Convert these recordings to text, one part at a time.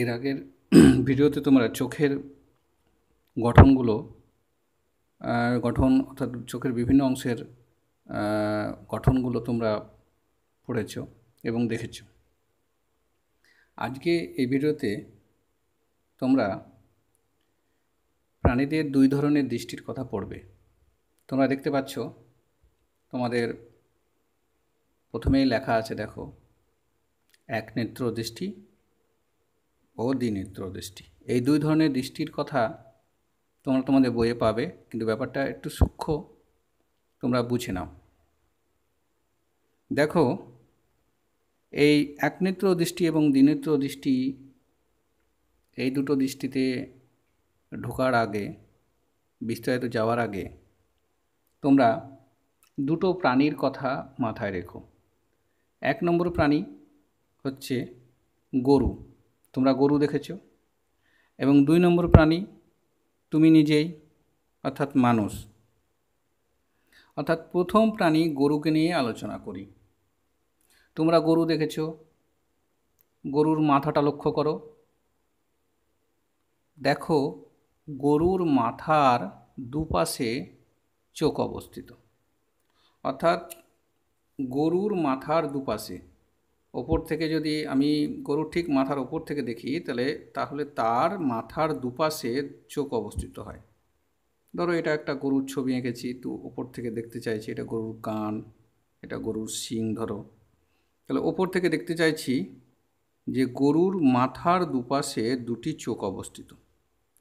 এর আগের ভিডিওতে তোমরা চোখের গঠনগুলো গঠন অর্থাৎ চোখের বিভিন্ন অংশের গঠনগুলো তোমরা পড়েছ এবং দেখেছ আজকে এই ভিডিওতে তোমরা প্রাণীদের দুই ধরনের দৃষ্টির কথা পড়বে তোমরা দেখতে পাচ্ছ তোমাদের প্রথমেই লেখা আছে দেখো এক নেত্র দৃষ্টি ও দ্বিনেত্র দৃষ্টি এই দুই ধরনের দৃষ্টির কথা তোমরা তোমাদের বইয়ে পাবে কিন্তু ব্যাপারটা একটু সূক্ষ্ম তোমরা বুঝে নাও দেখো এই একনেত্র দৃষ্টি এবং দ্বিনেত্র দৃষ্টি এই দুটো দৃষ্টিতে ঢোকার আগে বিস্তারিত যাওয়ার আগে তোমরা দুটো প্রাণীর কথা মাথায় রেখো এক নম্বর প্রাণী হচ্ছে গরু তোমরা গরু দেখেছ এবং দুই নম্বর প্রাণী তুমি নিজেই অর্থাৎ মানুষ অর্থাৎ প্রথম প্রাণী গরুকে নিয়ে আলোচনা করি তোমরা গরু দেখেছ গরুর মাথাটা লক্ষ্য করো দেখো গরুর মাথার দুপাশে চোখ অবস্থিত অর্থাৎ গরুর মাথার দুপাশে ওপর থেকে যদি আমি গরুর ঠিক মাথার ওপর থেকে দেখি তাহলে তাহলে তার মাথার দুপাশে চোখ অবস্থিত হয় ধরো এটা একটা গরুর ছবি এঁকেছি তো ওপর থেকে দেখতে চাইছি এটা গরুর কান এটা গরুর শিং ধরো তাহলে ওপর থেকে দেখতে চাইছি যে গরুর মাথার দুপাশে দুটি চোখ অবস্থিত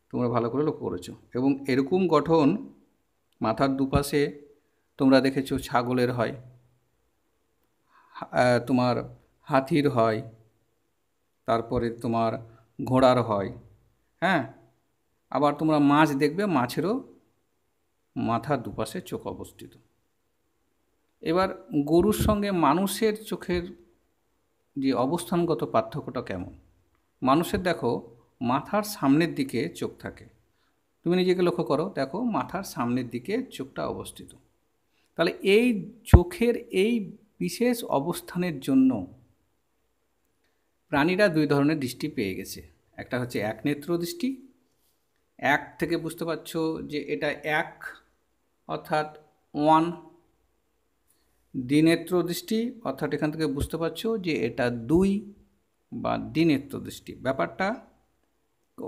তোমরা ভালো করে লক্ষ্য করেছো এবং এরকম গঠন মাথার দুপাশে তোমরা দেখেছো ছাগলের হয় তোমার হাতির হয় তারপরে তোমার ঘোড়ার হয় হ্যাঁ আবার তোমরা মাছ দেখবে মাছেরও মাথা দুপাশে চোখ অবস্থিত এবার গরুর সঙ্গে মানুষের চোখের যে অবস্থানগত পার্থক্যটা কেমন মানুষের দেখো মাথার সামনের দিকে চোখ থাকে তুমি নিজেকে লক্ষ্য করো দেখো মাথার সামনের দিকে চোখটা অবস্থিত তাহলে এই চোখের এই বিশেষ অবস্থানের জন্য প্রাণীরা দুই ধরনের দৃষ্টি পেয়ে গেছে একটা হচ্ছে এক নেত্র দৃষ্টি এক থেকে বুঝতে পারছ যে এটা এক অর্থাৎ ওয়ান দ্বিনেত্র দৃষ্টি অর্থাৎ এখান থেকে বুঝতে পারছ যে এটা দুই বা দ্বিনেত্র দৃষ্টি ব্যাপারটা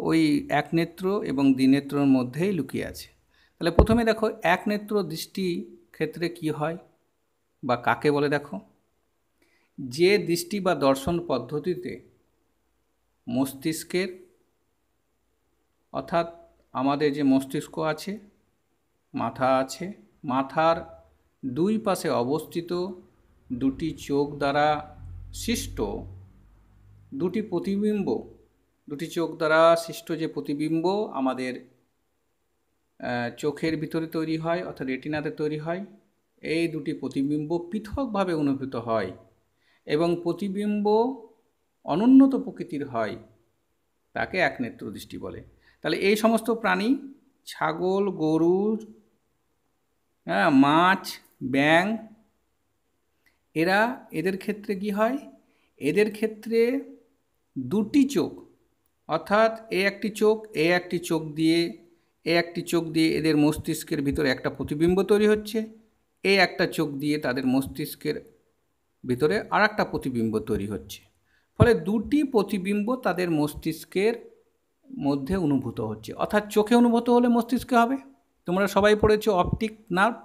ওই এক নেত্র এবং দ্বিনেত্রর মধ্যেই লুকিয়ে আছে তাহলে প্রথমে দেখো এক নেত্র দৃষ্টি ক্ষেত্রে কি হয় বা কাকে বলে দেখো যে দৃষ্টি বা দর্শন পদ্ধতিতে মস্তিষ্কের অর্থাৎ আমাদের যে মস্তিষ্ক আছে মাথা আছে মাথার দুই পাশে অবস্থিত দুটি চোখ দ্বারা সৃষ্ট দুটি প্রতিবিম্ব দুটি চোখ দ্বারা সৃষ্ট যে প্রতিবিম্ব আমাদের চোখের ভিতরে তৈরি হয় অর্থাৎ রেটিনাতে তৈরি হয় এই দুটি প্রতিবিম্ব পৃথকভাবে অনুভূত হয় এবং প্রতিবিম্ব অনুন্নত প্রকৃতির হয় তাকে নেত্র দৃষ্টি বলে তাহলে এই সমস্ত প্রাণী ছাগল গরুর হ্যাঁ মাছ ব্যাং এরা এদের ক্ষেত্রে কি হয় এদের ক্ষেত্রে দুটি চোখ অর্থাৎ এ একটি চোখ এ একটি চোখ দিয়ে এ একটি চোখ দিয়ে এদের মস্তিষ্কের ভিতরে একটা প্রতিবিম্ব তৈরি হচ্ছে এ একটা চোখ দিয়ে তাদের মস্তিষ্কের ভিতরে আর একটা প্রতিবিম্ব তৈরি হচ্ছে ফলে দুটি প্রতিবিম্ব তাদের মস্তিষ্কের মধ্যে অনুভূত হচ্ছে অর্থাৎ চোখে অনুভূত হলে মস্তিষ্কে হবে তোমরা সবাই পড়েছো অপটিক নার্ভ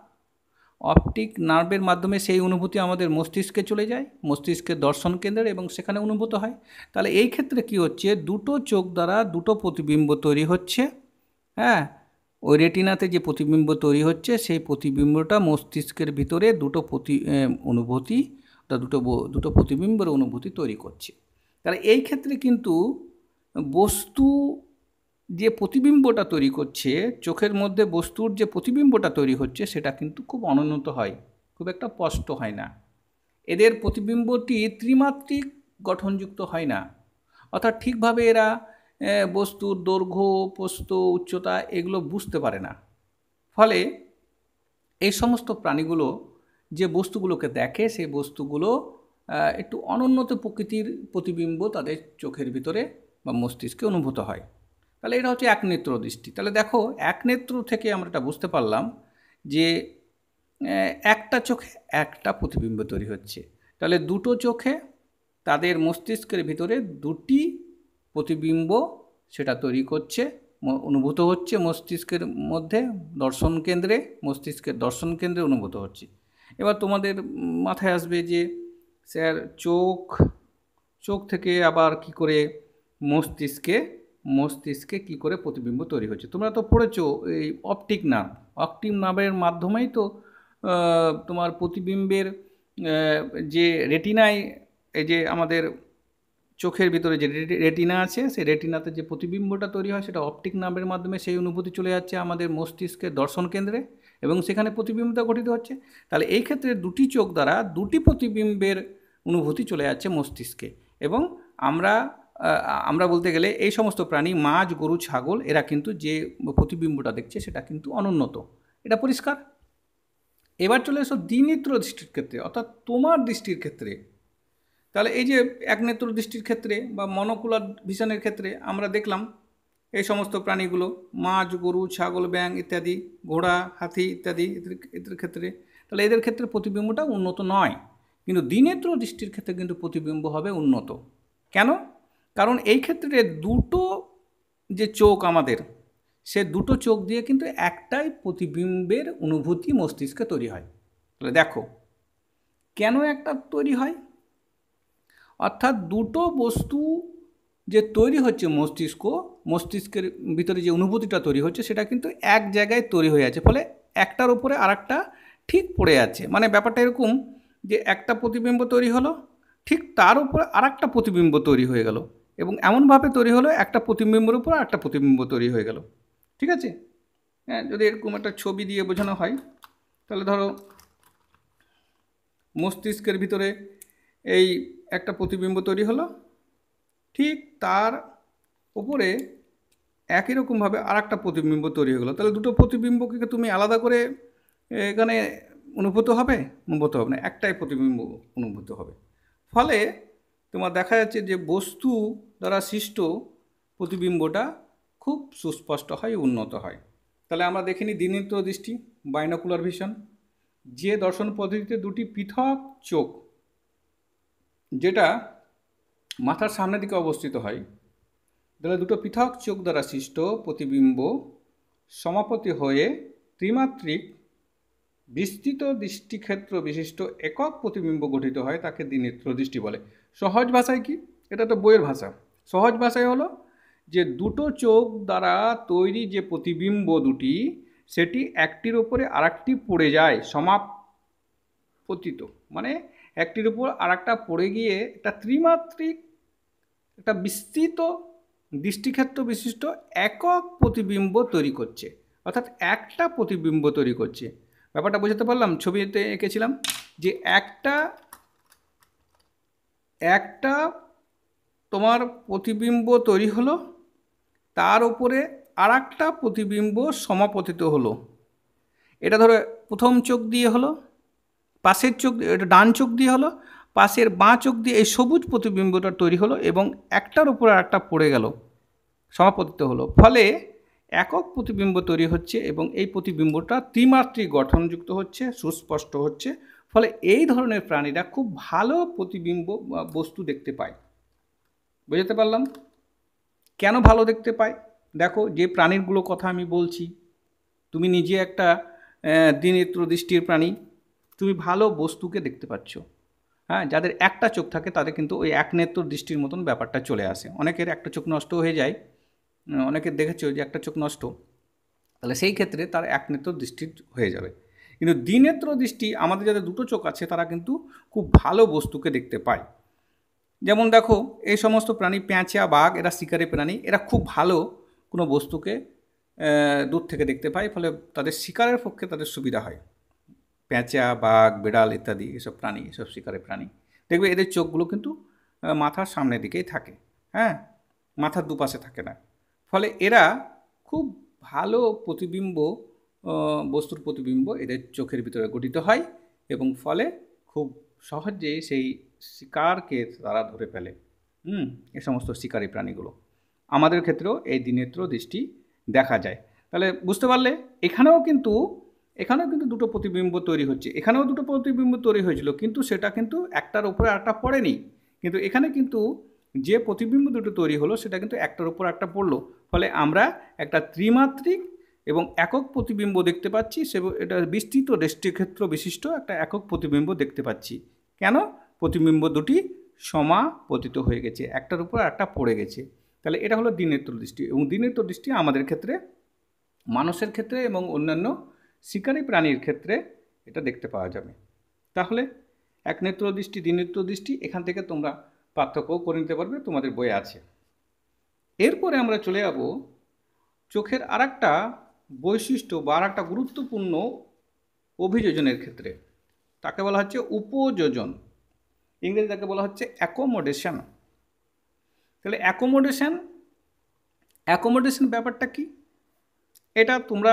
অপটিক নার্ভের মাধ্যমে সেই অনুভূতি আমাদের মস্তিষ্কে চলে যায় মস্তিষ্কের দর্শন কেন্দ্রে এবং সেখানে অনুভূত হয় তাহলে এই ক্ষেত্রে কি হচ্ছে দুটো চোখ দ্বারা দুটো প্রতিবিম্ব তৈরি হচ্ছে হ্যাঁ ওই রেটিনাতে যে প্রতিবিম্ব তৈরি হচ্ছে সেই প্রতিবিম্বটা মস্তিষ্কের ভিতরে দুটো প্রতি অনুভূতি একটা দুটো দুটো প্রতিবিম্বের অনুভূতি তৈরি করছে তাহলে এই ক্ষেত্রে কিন্তু বস্তু যে প্রতিবিম্বটা তৈরি করছে চোখের মধ্যে বস্তুর যে প্রতিবিম্বটা তৈরি হচ্ছে সেটা কিন্তু খুব অনুন্নত হয় খুব একটা স্পষ্ট হয় না এদের প্রতিবিম্বটি ত্রিমাত্রিক গঠনযুক্ত হয় না অর্থাৎ ঠিকভাবে এরা বস্তুর দৈর্ঘ্য পোস্ত উচ্চতা এগুলো বুঝতে পারে না ফলে এই সমস্ত প্রাণীগুলো যে বস্তুগুলোকে দেখে সেই বস্তুগুলো একটু অনুন্নত প্রকৃতির প্রতিবিম্ব তাদের চোখের ভিতরে বা মস্তিষ্কে অনুভূত হয় তাহলে এটা হচ্ছে এক নেত্র দৃষ্টি তাহলে দেখো এক নেত্র থেকে আমরা এটা বুঝতে পারলাম যে একটা চোখে একটা প্রতিবিম্ব তৈরি হচ্ছে তাহলে দুটো চোখে তাদের মস্তিষ্কের ভিতরে দুটি প্রতিবিম্ব সেটা তৈরি করছে অনুভূত হচ্ছে মস্তিষ্কের মধ্যে দর্শন কেন্দ্রে মস্তিষ্কের দর্শন কেন্দ্রে অনুভূত হচ্ছে এবার তোমাদের মাথায় আসবে যে স্যার চোখ চোখ থেকে আবার কি করে মস্তিষ্কে মস্তিষ্কে কি করে প্রতিবিম্ব তৈরি হচ্ছে তোমরা তো পড়েছো এই অপটিক নার্ভ অপটিক নার্ভের মাধ্যমেই তো তোমার প্রতিবিম্বের যে রেটিনায় এই যে আমাদের চোখের ভিতরে যে রেটিনা আছে সেই রেটিনাতে যে প্রতিবিম্বটা তৈরি হয় সেটা অপটিক নার্ভের মাধ্যমে সেই অনুভূতি চলে যাচ্ছে আমাদের মস্তিষ্কের দর্শন কেন্দ্রে এবং সেখানে প্রতিবিম্বতা গঠিত হচ্ছে তাহলে এই ক্ষেত্রে দুটি চোখ দ্বারা দুটি প্রতিবিম্বের অনুভূতি চলে যাচ্ছে মস্তিষ্কে এবং আমরা আমরা বলতে গেলে এই সমস্ত প্রাণী মাছ গরু ছাগল এরা কিন্তু যে প্রতিবিম্বটা দেখছে সেটা কিন্তু অনুন্নত এটা পরিষ্কার এবার চলে এসো দ্বিনেত্র দৃষ্টির ক্ষেত্রে অর্থাৎ তোমার দৃষ্টির ক্ষেত্রে তাহলে এই যে এক নেত্র দৃষ্টির ক্ষেত্রে বা মনোকুলার ভিশনের ক্ষেত্রে আমরা দেখলাম এই সমস্ত প্রাণীগুলো মাছ গরু ছাগল ব্যাং ইত্যাদি ঘোড়া হাতি ইত্যাদি এদের ক্ষেত্রে তাহলে এদের ক্ষেত্রে প্রতিবিম্বটা উন্নত নয় কিন্তু দিনেত্র দৃষ্টির ক্ষেত্রে কিন্তু প্রতিবিম্ব হবে উন্নত কেন কারণ এই ক্ষেত্রে দুটো যে চোখ আমাদের সে দুটো চোখ দিয়ে কিন্তু একটাই প্রতিবিম্বের অনুভূতি মস্তিষ্কে তৈরি হয় তাহলে দেখো কেন একটা তৈরি হয় অর্থাৎ দুটো বস্তু যে তৈরি হচ্ছে মস্তিষ্ক মস্তিষ্কের ভিতরে যে অনুভূতিটা তৈরি হচ্ছে সেটা কিন্তু এক জায়গায় তৈরি হয়ে আছে ফলে একটার উপরে আরেকটা ঠিক পড়ে আছে মানে ব্যাপারটা এরকম যে একটা প্রতিবিম্ব তৈরি হলো ঠিক তার উপরে আরেকটা প্রতিবিম্ব তৈরি হয়ে গেল এবং এমনভাবে তৈরি হলো একটা প্রতিবিম্বর উপর একটা প্রতিবিম্ব তৈরি হয়ে গেল ঠিক আছে হ্যাঁ যদি এরকম একটা ছবি দিয়ে বোঝানো হয় তাহলে ধরো মস্তিষ্কের ভিতরে এই একটা প্রতিবিম্ব তৈরি হলো ঠিক তার উপরে একই রকমভাবে আর একটা প্রতিবিম্ব তৈরি হয়ে গেলো তাহলে দুটো প্রতিবিম্বকে তুমি আলাদা করে এখানে অনুভূত হবে অনুভূত হবে না একটাই প্রতিবিম্ব অনুভূত হবে ফলে তোমার দেখা যাচ্ছে যে বস্তু দ্বারা সৃষ্ট প্রতিবিম্বটা খুব সুস্পষ্ট হয় উন্নত হয় তাহলে আমরা দেখিনি দিনিত দৃষ্টি বাইনোকুলার ভিশন যে দর্শন পদ্ধতিতে দুটি পৃথক চোখ যেটা মাথার সামনের দিকে অবস্থিত হয় তাহলে দুটো পৃথক চোখ দ্বারা সৃষ্ট প্রতিবিম্ব সমাপতি হয়ে ত্রিমাত্রিক বিস্তৃত দৃষ্টিক্ষেত্র বিশিষ্ট একক প্রতিবিম্ব গঠিত হয় তাকে দ্বিনেত্র দৃষ্টি বলে সহজ ভাষায় কি এটা তো বইয়ের ভাষা সহজ ভাষায় হলো যে দুটো চোখ দ্বারা তৈরি যে প্রতিবিম্ব দুটি সেটি একটির আর আরেকটি পড়ে যায় সমাপতিত মানে একটির উপর আর একটা পড়ে গিয়ে একটা ত্রিমাত্রিক একটা বিস্তৃত দৃষ্টিক্ষেত্র বিশিষ্ট একক প্রতিবিম্ব তৈরি করছে অর্থাৎ একটা প্রতিবিম্ব তৈরি করছে ব্যাপারটা বোঝাতে পারলাম ছবিতে এঁকেছিলাম যে একটা একটা তোমার প্রতিবিম্ব তৈরি হলো তার উপরে আর একটা প্রতিবিম্ব সমাপতিত হলো এটা ধরো প্রথম চোখ দিয়ে হলো পাশের চোখ এটা ডান চোখ দিয়ে হলো পাশের বাঁ চোখ দিয়ে এই সবুজ প্রতিবিম্বটা তৈরি হলো এবং একটার উপর একটা পড়ে গেল সমাপতিত হলো ফলে একক প্রতিবিম্ব তৈরি হচ্ছে এবং এই প্রতিবিম্বটা ত্রিমাত্রিক গঠনযুক্ত হচ্ছে সুস্পষ্ট হচ্ছে ফলে এই ধরনের প্রাণীরা খুব ভালো প্রতিবিম্ব বস্তু দেখতে পায় বুঝতে পারলাম কেন ভালো দেখতে পায় দেখো যে প্রাণীরগুলো কথা আমি বলছি তুমি নিজে একটা দিনেত্র দৃষ্টির প্রাণী তুমি ভালো বস্তুকে দেখতে পাচ্ছ হ্যাঁ যাদের একটা চোখ থাকে তাদের কিন্তু ওই এক নেত্র দৃষ্টির মতন ব্যাপারটা চলে আসে অনেকের একটা চোখ নষ্ট হয়ে যায় অনেকের দেখেছো যে একটা চোখ নষ্ট তাহলে সেই ক্ষেত্রে তার এক নেত্র দৃষ্টি হয়ে যাবে কিন্তু দ্বিনেত্র দৃষ্টি আমাদের যাদের দুটো চোখ আছে তারা কিন্তু খুব ভালো বস্তুকে দেখতে পায় যেমন দেখো এই সমস্ত প্রাণী প্যাঁচা বাঘ এরা শিকারী প্রাণী এরা খুব ভালো কোনো বস্তুকে দূর থেকে দেখতে পায় ফলে তাদের শিকারের পক্ষে তাদের সুবিধা হয় প্যাঁচা বাঘ বিড়াল ইত্যাদি এসব প্রাণী এসব শিকারের প্রাণী দেখবে এদের চোখগুলো কিন্তু মাথার সামনের দিকেই থাকে হ্যাঁ মাথার দুপাশে থাকে না ফলে এরা খুব ভালো প্রতিবিম্ব বস্তুর প্রতিবিম্ব এদের চোখের ভিতরে গঠিত হয় এবং ফলে খুব সহজে সেই শিকারকে তারা ধরে ফেলে হুম এ সমস্ত শিকারী প্রাণীগুলো আমাদের ক্ষেত্রেও এই দিনেত্র দৃষ্টি দেখা যায় তাহলে বুঝতে পারলে এখানেও কিন্তু এখানেও কিন্তু দুটো প্রতিবিম্ব তৈরি হচ্ছে এখানেও দুটো প্রতিবিম্ব তৈরি হয়েছিল কিন্তু সেটা কিন্তু একটার উপরে একটা পড়েনি কিন্তু এখানে কিন্তু যে প্রতিবিম্ব দুটো তৈরি হলো সেটা কিন্তু একটার উপর একটা পড়লো ফলে আমরা একটা ত্রিমাত্রিক এবং একক প্রতিবিম্ব দেখতে পাচ্ছি সে এটা বিস্তৃত দৃষ্টিক্ষেত্র বিশিষ্ট একটা একক প্রতিবিম্ব দেখতে পাচ্ছি কেন প্রতিবিম্ব দুটি সমা পতিত হয়ে গেছে একটার উপর একটা পড়ে গেছে তাহলে এটা হলো দিনেত্র দৃষ্টি এবং দিনেত্র দৃষ্টি আমাদের ক্ষেত্রে মানুষের ক্ষেত্রে এবং অন্যান্য শিকারি প্রাণীর ক্ষেত্রে এটা দেখতে পাওয়া যাবে তাহলে এক নেত্র দৃষ্টি দ্বিনেত্র দৃষ্টি এখান থেকে তোমরা পার্থক্য করে নিতে পারবে তোমাদের বইয়ে আছে এরপরে আমরা চলে যাব চোখের আর একটা বৈশিষ্ট্য বা আর একটা গুরুত্বপূর্ণ অভিযোজনের ক্ষেত্রে তাকে বলা হচ্ছে উপযোজন ইংরেজি তাকে বলা হচ্ছে অ্যাকোমোডেশন তাহলে অ্যাকোমোডেশন অ্যাকোমোডেশন ব্যাপারটা কি এটা তোমরা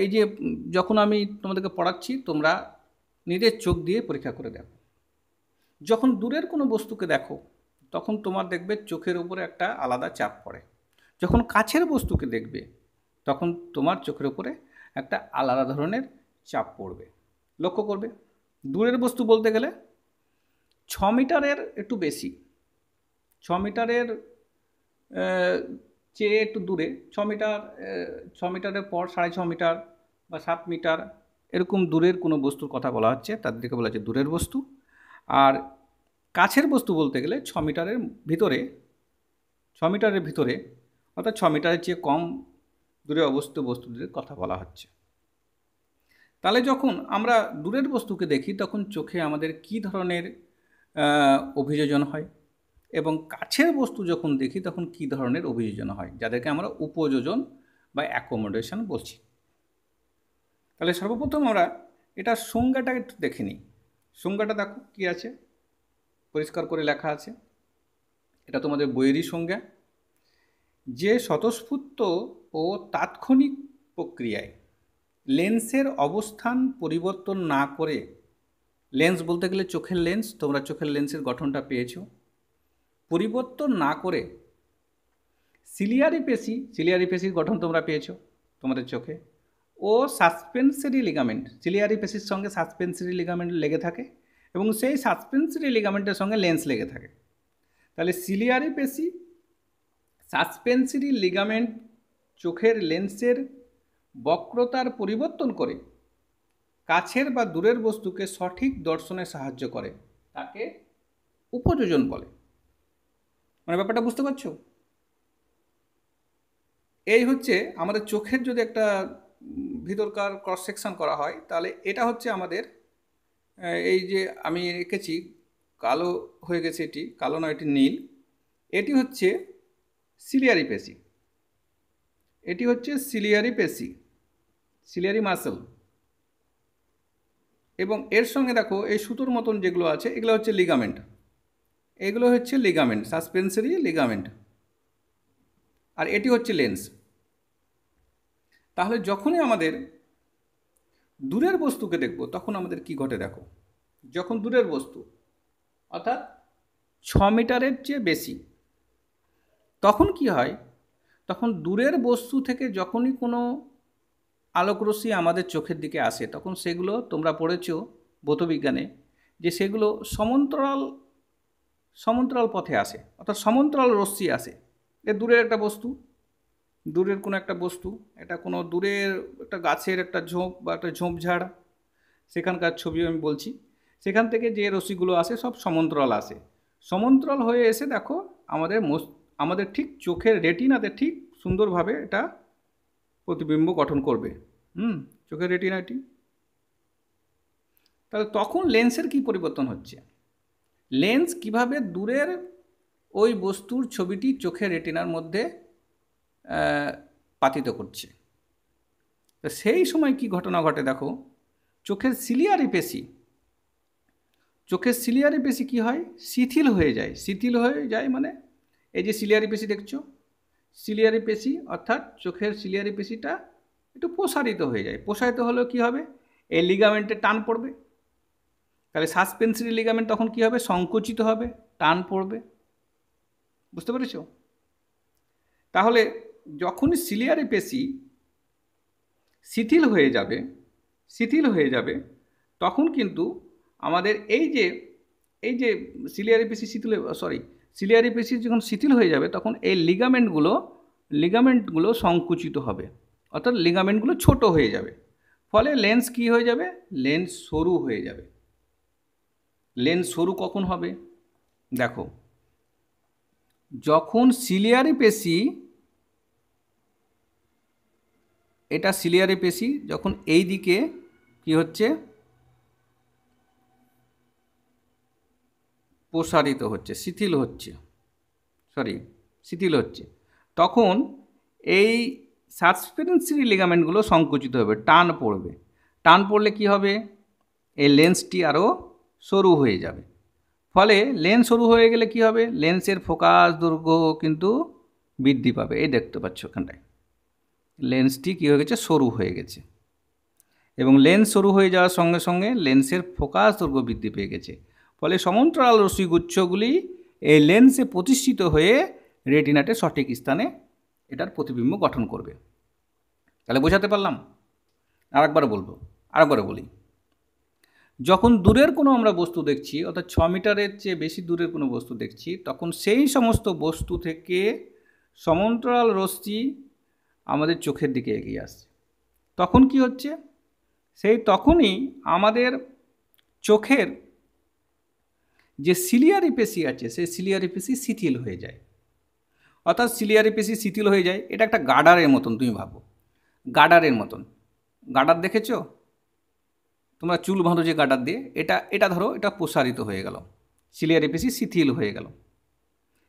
এই যে যখন আমি তোমাদেরকে পড়াচ্ছি তোমরা নিজের চোখ দিয়ে পরীক্ষা করে দেখো যখন দূরের কোনো বস্তুকে দেখো তখন তোমার দেখবে চোখের উপরে একটা আলাদা চাপ পড়ে যখন কাছের বস্তুকে দেখবে তখন তোমার চোখের উপরে একটা আলাদা ধরনের চাপ পড়বে লক্ষ্য করবে দূরের বস্তু বলতে গেলে ছ মিটারের একটু বেশি ছ মিটারের চেয়ে একটু দূরে ছ মিটার ছ মিটারের পর সাড়ে ছ মিটার বা সাত মিটার এরকম দূরের কোনো বস্তুর কথা বলা হচ্ছে তাদেরকে বলা হচ্ছে দূরের বস্তু আর কাছের বস্তু বলতে গেলে ছ মিটারের ভিতরে ছ মিটারের ভিতরে অর্থাৎ ছ মিটারের চেয়ে কম দূরে অবস্থিত বস্তুদের কথা বলা হচ্ছে তাহলে যখন আমরা দূরের বস্তুকে দেখি তখন চোখে আমাদের কি ধরনের অভিযোজন হয় এবং কাছের বস্তু যখন দেখি তখন কি ধরনের অভিযোজন হয় যাদেরকে আমরা উপযোজন বা অ্যাকোমোডেশন বলছি তাহলে সর্বপ্রথম আমরা এটা সংজ্ঞাটা একটু দেখে নিই সংজ্ঞাটা দেখো কি আছে পরিষ্কার করে লেখা আছে এটা তোমাদের বইয়েরই সংজ্ঞা যে স্বতঃস্ফূর্ত ও তাৎক্ষণিক প্রক্রিয়ায় লেন্সের অবস্থান পরিবর্তন না করে লেন্স বলতে গেলে চোখের লেন্স তোমরা চোখের লেন্সের গঠনটা পেয়েছো পরিবর্তন না করে সিলিয়ারি পেশি সিলিয়ারি পেশির গঠন তোমরা পেয়েছো তোমাদের চোখে ও সাসপেন্সারি লিগামেন্ট সিলিয়ারি পেশির সঙ্গে সাসপেন্সারি লিগামেন্ট লেগে থাকে এবং সেই সাসপেন্সারি লিগামেন্টের সঙ্গে লেন্স লেগে থাকে তাহলে সিলিয়ারি পেশি সাসপেন্সারি লিগামেন্ট চোখের লেন্সের বক্রতার পরিবর্তন করে কাছের বা দূরের বস্তুকে সঠিক দর্শনে সাহায্য করে তাকে উপযোজন বলে মানে ব্যাপারটা বুঝতে পারছো এই হচ্ছে আমাদের চোখের যদি একটা ভিতরকার ক্রস সেকশন করা হয় তাহলে এটা হচ্ছে আমাদের এই যে আমি এঁকেছি কালো হয়ে গেছে এটি কালো নয় এটি নীল এটি হচ্ছে সিলিয়ারি পেশি এটি হচ্ছে সিলিয়ারি পেশি সিলিয়ারি মাসেল এবং এর সঙ্গে দেখো এই সুতোর মতন যেগুলো আছে এগুলো হচ্ছে লিগামেন্ট এগুলো হচ্ছে লিগামেন্ট সাসপেন্সারি লিগামেন্ট আর এটি হচ্ছে লেন্স তাহলে যখনই আমাদের দূরের বস্তুকে দেখব তখন আমাদের কি ঘটে দেখো যখন দূরের বস্তু অর্থাৎ ছ মিটারের চেয়ে বেশি তখন কি হয় তখন দূরের বস্তু থেকে যখনই কোনো আলোকরশ্মি আমাদের চোখের দিকে আসে তখন সেগুলো তোমরা পড়েছ বোধবিজ্ঞানে যে সেগুলো সমান্তরাল সমন্তরাল পথে আসে অর্থাৎ সমন্তরাল রশ্মি আসে এ দূরের একটা বস্তু দূরের কোনো একটা বস্তু এটা কোনো দূরের একটা গাছের একটা ঝোঁপ বা একটা ঝোঁপঝাড় সেখানকার ছবি আমি বলছি সেখান থেকে যে রশ্মিগুলো আসে সব সমন্তরাল আসে সমন্তরাল হয়ে এসে দেখো আমাদের আমাদের ঠিক চোখের রেটিনাতে ঠিক সুন্দরভাবে এটা প্রতিবিম্ব গঠন করবে হুম চোখের রেটিনাটি তাহলে তখন লেন্সের কি পরিবর্তন হচ্ছে লেন্স কিভাবে দূরের ওই বস্তুর ছবিটি চোখের রেটিনার মধ্যে পাতিত করছে তো সেই সময় কি ঘটনা ঘটে দেখো চোখের সিলিয়ারি পেশি চোখের সিলিয়ারি পেশি কি হয় শিথিল হয়ে যায় শিথিল হয়ে যায় মানে এই যে সিলিয়ারি পেশি দেখছো সিলিয়ারি পেশি অর্থাৎ চোখের সিলিয়ারি পেশিটা একটু প্রসারিত হয়ে যায় প্রসারিত হলেও কি হবে এই লিগামেন্টে টান পড়বে তাহলে সাসপেন্সরি লিগামেন্ট তখন কি হবে সংকুচিত হবে টান পড়বে বুঝতে পেরেছ তাহলে যখনই সিলিয়ারি পেশি শিথিল হয়ে যাবে শিথিল হয়ে যাবে তখন কিন্তু আমাদের এই যে এই যে সিলিয়ারি পেশি শিথিল সরি সিলিয়ারি পেশি যখন শিথিল হয়ে যাবে তখন এই লিগামেন্টগুলো লিগামেন্টগুলো সংকুচিত হবে অর্থাৎ লিগামেন্টগুলো ছোট হয়ে যাবে ফলে লেন্স কি হয়ে যাবে লেন্স সরু হয়ে যাবে লেন্স সরু কখন হবে দেখো যখন সিলিয়ারি পেশি এটা সিলিয়ারি পেশি যখন এই দিকে কি হচ্ছে প্রসারিত হচ্ছে শিথিল হচ্ছে সরি শিথিল হচ্ছে তখন এই সাসপেন্সরি লিগামেন্টগুলো সংকুচিত হবে টান পড়বে টান পড়লে কি হবে এই লেন্সটি আরও সরু হয়ে যাবে ফলে লেন্স সরু হয়ে গেলে কি হবে লেন্সের ফোকাস দৈর্ঘ্য কিন্তু বৃদ্ধি পাবে এই দেখতে পাচ্ছ ওখানটায় লেন্সটি কী হয়ে গেছে সরু হয়ে গেছে এবং লেন্স সরু হয়ে যাওয়ার সঙ্গে সঙ্গে লেন্সের ফোকাস দৈর্ঘ্য বৃদ্ধি পেয়ে গেছে ফলে সমন্তরাল রশ্মিগুচ্ছগুলি এই লেন্সে প্রতিষ্ঠিত হয়ে রেটিনাটে সঠিক স্থানে এটার প্রতিবিম্ব গঠন করবে তাহলে বোঝাতে পারলাম আরেকবার বলবো আরেকবার বলি যখন দূরের কোনো আমরা বস্তু দেখছি অর্থাৎ ছ মিটারের চেয়ে বেশি দূরের কোনো বস্তু দেখছি তখন সেই সমস্ত বস্তু থেকে সমন্তরাল রশ্মি আমাদের চোখের দিকে এগিয়ে আসছে তখন কি হচ্ছে সেই তখনই আমাদের চোখের যে সিলিয়ারি পেশি আছে সেই সিলিয়ারি পেশি শিথিল হয়ে যায় অর্থাৎ সিলিয়ারি পেশি শিথিল হয়ে যায় এটা একটা গাডারের মতন তুমি ভাবো গাডারের মতন গাডার দেখেছো তোমরা চুল বাঁধো যে গাডার দিয়ে এটা এটা ধরো এটা প্রসারিত হয়ে গেল সিলিয়ার পেশি শিথিল হয়ে গেল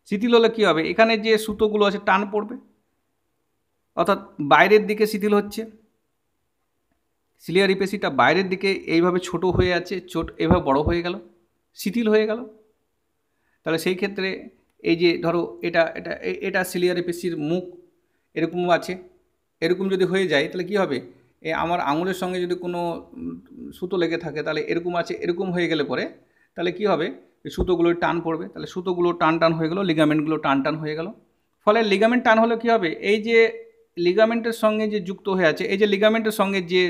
শিথিল হলে কী হবে এখানে যে সুতোগুলো আছে টান পড়বে অর্থাৎ বাইরের দিকে শিথিল হচ্ছে সিলিয়ার পেশিটা বাইরের দিকে এইভাবে ছোট হয়ে আছে ছোট এভাবে বড় হয়ে গেল শিথিল হয়ে গেল তাহলে সেই ক্ষেত্রে এই যে ধরো এটা এটা এটা সিলিয়ার পেশির মুখ এরকম আছে এরকম যদি হয়ে যায় তাহলে কী হবে এ আমার আঙুলের সঙ্গে যদি কোনো সুতো লেগে থাকে তাহলে এরকম আছে এরকম হয়ে গেলে পরে তাহলে কি হবে সুতোগুলোর টান পড়বে তাহলে সুতোগুলো টান টান হয়ে গেলো লিগামেন্টগুলো টান টান হয়ে গেল ফলে লিগামেন্ট টান হলে কি হবে এই যে লিগামেন্টের সঙ্গে যে যুক্ত হয়ে আছে এই যে লিগামেন্টের সঙ্গে যে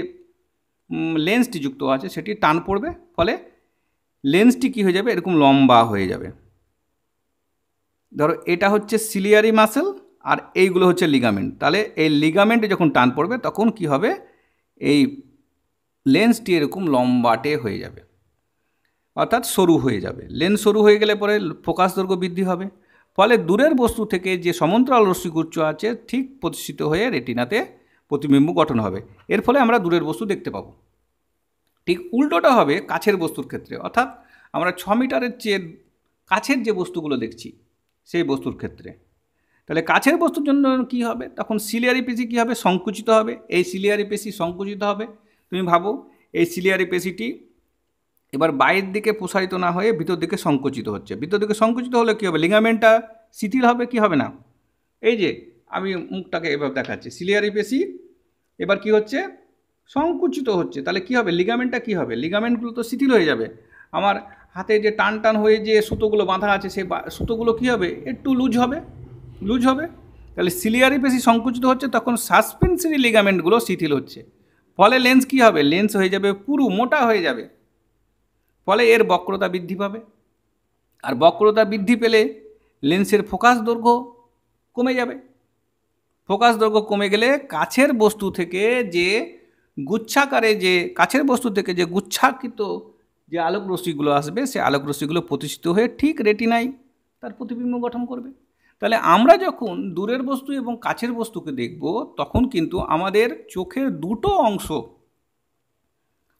লেন্সটি যুক্ত আছে সেটি টান পড়বে ফলে লেন্সটি কি হয়ে যাবে এরকম লম্বা হয়ে যাবে ধরো এটা হচ্ছে সিলিয়ারি মাসেল আর এইগুলো হচ্ছে লিগামেন্ট তাহলে এই লিগামেন্টে যখন টান পড়বে তখন কি হবে এই লেন্সটি এরকম লম্বাটে হয়ে যাবে অর্থাৎ সরু হয়ে যাবে লেন্স সরু হয়ে গেলে পরে ফোকাস দৈর্ঘ্য বৃদ্ধি হবে ফলে দূরের বস্তু থেকে যে সমান্তরাল রশ্মিগুচ্ছ আছে ঠিক প্রতিষ্ঠিত হয়ে রেটিনাতে প্রতিবিম্ব গঠন হবে এর ফলে আমরা দূরের বস্তু দেখতে পাবো ঠিক উল্টোটা হবে কাছের বস্তুর ক্ষেত্রে অর্থাৎ আমরা ছ মিটারের চেয়ে কাছের যে বস্তুগুলো দেখছি সেই বস্তুর ক্ষেত্রে তাহলে কাছের বস্তুর জন্য কি হবে তখন সিলিয়ারি পেশি কী হবে সংকুচিত হবে এই সিলিয়ারি পেশি সংকুচিত হবে তুমি ভাবো এই সিলিয়ারি পেশিটি এবার বাইরের দিকে প্রসারিত না হয়ে ভিতর দিকে সংকুচিত হচ্ছে ভিতর দিকে সংকুচিত হলে কী হবে লিগামেন্টটা শিথিল হবে কি হবে না এই যে আমি মুখটাকে এভাবে দেখাচ্ছি সিলিয়ারি পেশি এবার কি হচ্ছে সংকুচিত হচ্ছে তাহলে কি হবে লিগামেন্টটা কি হবে লিগামেন্টগুলো তো শিথিল হয়ে যাবে আমার হাতে যে টান টান হয়ে যে সুতোগুলো বাঁধা আছে সেই সুতোগুলো কি হবে একটু লুজ হবে লুজ হবে তাহলে সিলিয়ারি পেশি সংকুচিত হচ্ছে তখন সাসপেন্সারি লিগামেন্টগুলো শিথিল হচ্ছে ফলে লেন্স কি হবে লেন্স হয়ে যাবে পুরু মোটা হয়ে যাবে ফলে এর বক্রতা বৃদ্ধি পাবে আর বক্রতা বৃদ্ধি পেলে লেন্সের ফোকাস দৈর্ঘ্য কমে যাবে ফোকাস দৈর্ঘ্য কমে গেলে কাছের বস্তু থেকে যে গুচ্ছাকারে যে কাছের বস্তু থেকে যে গুচ্ছাকৃত যে আলোক রশ্মিগুলো আসবে সে আলোক রশ্মিগুলো প্রতিষ্ঠিত হয়ে ঠিক রেটিনাই তার প্রতিবিম্ব গঠন করবে তাহলে আমরা যখন দূরের বস্তু এবং কাছের বস্তুকে দেখব তখন কিন্তু আমাদের চোখের দুটো অংশ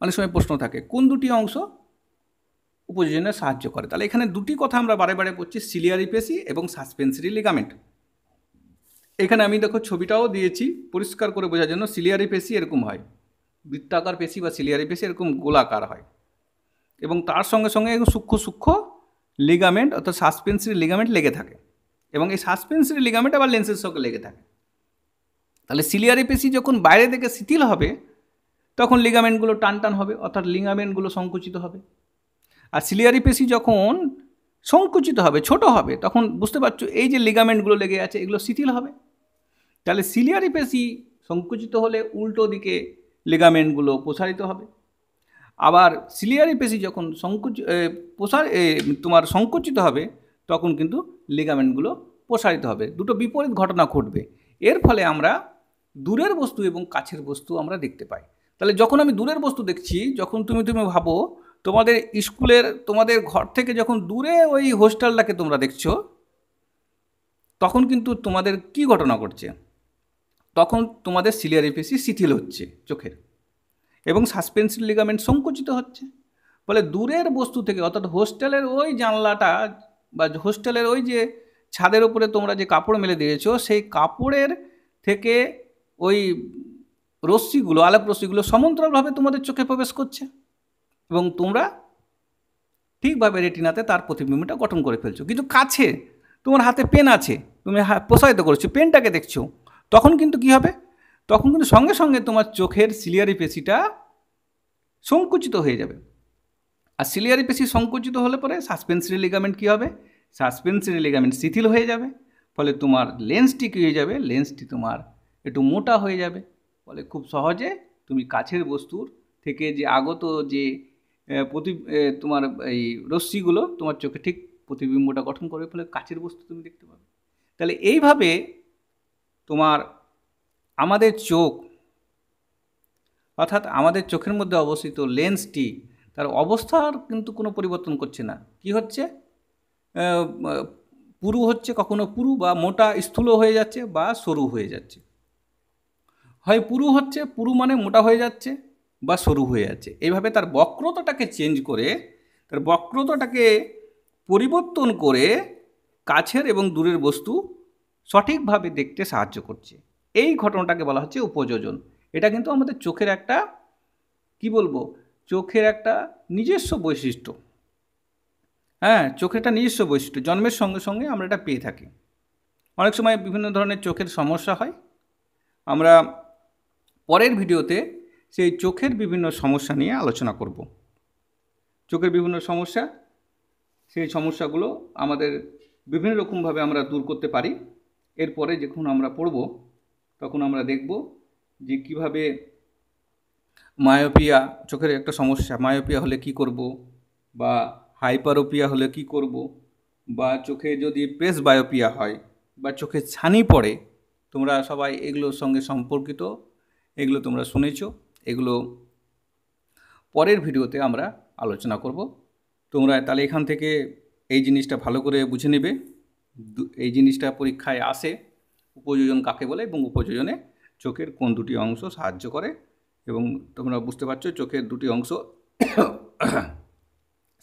অনেক সময় প্রশ্ন থাকে কোন দুটি অংশ উপযোজনে সাহায্য করে তাহলে এখানে দুটি কথা আমরা বারে বারে পড়ছি সিলিয়ারি পেশি এবং সাসপেন্সারি লিগামেন্ট এখানে আমি দেখো ছবিটাও দিয়েছি পরিষ্কার করে বোঝার জন্য সিলিয়ারি পেশি এরকম হয় বৃত্তাকার পেশি বা সিলিয়ারি পেশি এরকম গোলাকার হয় এবং তার সঙ্গে সঙ্গে সূক্ষ্ম সূক্ষ্ম লিগামেন্ট অর্থাৎ সাসপেন্সারি লিগামেন্ট লেগে থাকে এবং এই সাসপেন্সারি লিগামেন্ট আবার লেন্সের সঙ্গে লেগে থাকে তাহলে সিলিয়ারি পেশি যখন বাইরে থেকে শিথিল হবে তখন লিগামেন্টগুলো টান টান হবে অর্থাৎ লিগামেন্টগুলো সংকুচিত হবে আর সিলিয়ারি পেশি যখন সংকুচিত হবে ছোট হবে তখন বুঝতে পারছো এই যে লিগামেন্টগুলো লেগে আছে এগুলো শিথিল হবে তাহলে সিলিয়ারি পেশি সংকুচিত হলে উল্টো দিকে লিগামেন্টগুলো প্রসারিত হবে আবার সিলিয়ারি পেশি যখন সংকুচ প্রসার তোমার সংকুচিত হবে তখন কিন্তু লিগামেন্টগুলো প্রসারিত হবে দুটো বিপরীত ঘটনা ঘটবে এর ফলে আমরা দূরের বস্তু এবং কাছের বস্তু আমরা দেখতে পাই তাহলে যখন আমি দূরের বস্তু দেখছি যখন তুমি তুমি ভাবো তোমাদের স্কুলের তোমাদের ঘর থেকে যখন দূরে ওই হোস্টেলটাকে তোমরা দেখছো তখন কিন্তু তোমাদের কি ঘটনা ঘটছে তখন তোমাদের পেশি শিথিল হচ্ছে চোখের এবং সাসপেন্সিল লিগামেন্ট সংকুচিত হচ্ছে ফলে দূরের বস্তু থেকে অর্থাৎ হোস্টেলের ওই জানলাটা বা হোস্টেলের ওই যে ছাদের ওপরে তোমরা যে কাপড় মেলে দিয়েছো সেই কাপড়ের থেকে ওই রশ্মিগুলো আলাপ রশ্মিগুলো সমান্তরালভাবে তোমাদের চোখে প্রবেশ করছে এবং তোমরা ঠিকভাবে রেটিনাতে তার প্রতিবিম্বটা গঠন করে ফেলছো কিন্তু কাছে তোমার হাতে পেন আছে তুমি প্রসারিত করছো পেনটাকে দেখছো তখন কিন্তু কি হবে তখন কিন্তু সঙ্গে সঙ্গে তোমার চোখের সিলিয়ারি পেশিটা সংকুচিত হয়ে যাবে আর সিলিয়ারি পেশি সংকুচিত হলে পরে সাসপেন্সরি লিগামেন্ট কী হবে সাসপেন্সরি লিগামেন্ট শিথিল হয়ে যাবে ফলে তোমার লেন্সটি কী হয়ে যাবে লেন্সটি তোমার একটু মোটা হয়ে যাবে ফলে খুব সহজে তুমি কাছের বস্তুর থেকে যে আগত যে প্রতি তোমার এই রশ্মিগুলো তোমার চোখে ঠিক প্রতিবিম্বটা গঠন করবে ফলে কাছের বস্তু তুমি দেখতে পাবে তাহলে এইভাবে তোমার আমাদের চোখ অর্থাৎ আমাদের চোখের মধ্যে অবস্থিত লেন্সটি তার অবস্থার কিন্তু কোনো পরিবর্তন করছে না কি হচ্ছে পুরু হচ্ছে কখনো পুরু বা মোটা স্থূল হয়ে যাচ্ছে বা সরু হয়ে যাচ্ছে হয় পুরু হচ্ছে পুরু মানে মোটা হয়ে যাচ্ছে বা সরু হয়ে যাচ্ছে এইভাবে তার বক্রতাটাকে চেঞ্জ করে তার বক্রতাটাকে পরিবর্তন করে কাছের এবং দূরের বস্তু সঠিকভাবে দেখতে সাহায্য করছে এই ঘটনাটাকে বলা হচ্ছে উপযোজন এটা কিন্তু আমাদের চোখের একটা কি বলবো চোখের একটা নিজস্ব বৈশিষ্ট্য হ্যাঁ চোখের একটা নিজস্ব বৈশিষ্ট্য জন্মের সঙ্গে সঙ্গে আমরা এটা পেয়ে থাকি অনেক সময় বিভিন্ন ধরনের চোখের সমস্যা হয় আমরা পরের ভিডিওতে সেই চোখের বিভিন্ন সমস্যা নিয়ে আলোচনা করব চোখের বিভিন্ন সমস্যা সেই সমস্যাগুলো আমাদের বিভিন্ন রকমভাবে আমরা দূর করতে পারি এরপরে যখন আমরা পড়ব তখন আমরা দেখব যে কিভাবে মায়োপিয়া চোখের একটা সমস্যা মায়োপিয়া হলে কি করব বা হাইপারোপিয়া হলে কি করব বা চোখে যদি প্রেস বায়োপিয়া হয় বা চোখে ছানি পড়ে তোমরা সবাই এগুলোর সঙ্গে সম্পর্কিত এগুলো তোমরা শুনেছ এগুলো পরের ভিডিওতে আমরা আলোচনা করব তোমরা তাহলে এখান থেকে এই জিনিসটা ভালো করে বুঝে নেবে এই জিনিসটা পরীক্ষায় আসে উপযোজন কাকে বলে এবং উপযোজনে চোখের কোন দুটি অংশ সাহায্য করে এবং তোমরা বুঝতে পারছো চোখের দুটি অংশ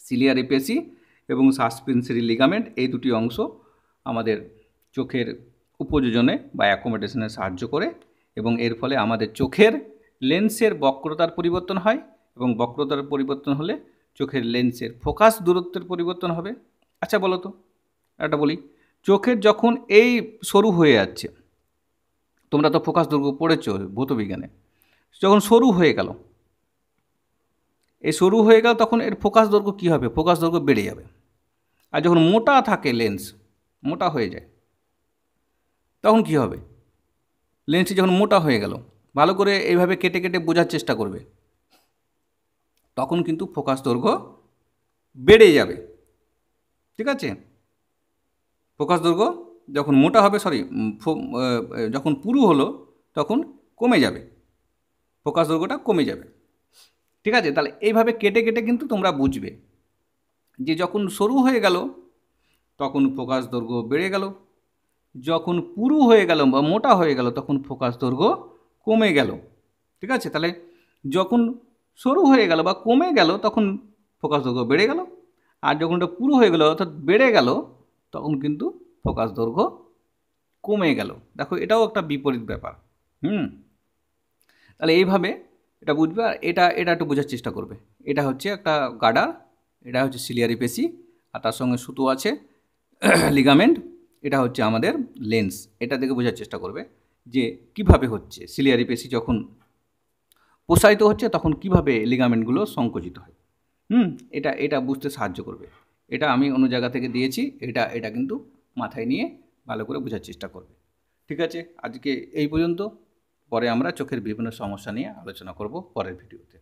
সিলিয়ারি পেশি এবং সাসপেন্সারি লিগামেন্ট এই দুটি অংশ আমাদের চোখের উপযোজনে বা অ্যাকোমোডেশনে সাহায্য করে এবং এর ফলে আমাদের চোখের লেন্সের বক্রতার পরিবর্তন হয় এবং বক্রতার পরিবর্তন হলে চোখের লেন্সের ফোকাস দূরত্বের পরিবর্তন হবে আচ্ছা বলো তো একটা বলি চোখের যখন এই সরু হয়ে যাচ্ছে তোমরা তো ফোকাস দুর্গ পড়েছ ভৌতবিজ্ঞানে যখন সরু হয়ে গেল এই সরু হয়ে গেল তখন এর ফোকাস দৈর্ঘ্য কী হবে ফোকাস দৈর্ঘ্য বেড়ে যাবে আর যখন মোটা থাকে লেন্স মোটা হয়ে যায় তখন কি হবে লেন্সটি যখন মোটা হয়ে গেল ভালো করে এইভাবে কেটে কেটে বোঝার চেষ্টা করবে তখন কিন্তু ফোকাস দৈর্ঘ্য বেড়ে যাবে ঠিক আছে ফোকাস দৈর্ঘ্য যখন মোটা হবে সরি যখন পুরু হলো তখন কমে যাবে ফোকাস দৈর্ঘ্যটা কমে যাবে ঠিক আছে তাহলে এইভাবে কেটে কেটে কিন্তু তোমরা বুঝবে যে যখন সরু হয়ে গেল তখন ফোকাস দৈর্ঘ্য বেড়ে গেল যখন পুরু হয়ে গেল বা মোটা হয়ে গেল তখন ফোকাস দৈর্ঘ্য কমে গেল ঠিক আছে তাহলে যখন সরু হয়ে গেল বা কমে গেল তখন ফোকাস দৈর্ঘ্য বেড়ে গেল আর যখন ওটা পুরু হয়ে গেল অর্থাৎ বেড়ে গেল তখন কিন্তু ফোকাস দৈর্ঘ্য কমে গেল দেখো এটাও একটা বিপরীত ব্যাপার হুম তাহলে এইভাবে এটা বুঝবে আর এটা এটা একটু বোঝার চেষ্টা করবে এটা হচ্ছে একটা গাডার এটা হচ্ছে সিলিয়ারি পেশি আর তার সঙ্গে সুতো আছে লিগামেন্ট এটা হচ্ছে আমাদের লেন্স এটা দেখে বোঝার চেষ্টা করবে যে কিভাবে হচ্ছে সিলিয়ারি পেশি যখন প্রসারিত হচ্ছে তখন কিভাবে লিগামেন্টগুলো সংকুচিত হয় হুম এটা এটা বুঝতে সাহায্য করবে এটা আমি অন্য জায়গা থেকে দিয়েছি এটা এটা কিন্তু মাথায় নিয়ে ভালো করে বোঝার চেষ্টা করবে ঠিক আছে আজকে এই পর্যন্ত পরে আমরা চোখের বিভিন্ন সমস্যা নিয়ে আলোচনা করব পরের ভিডিওতে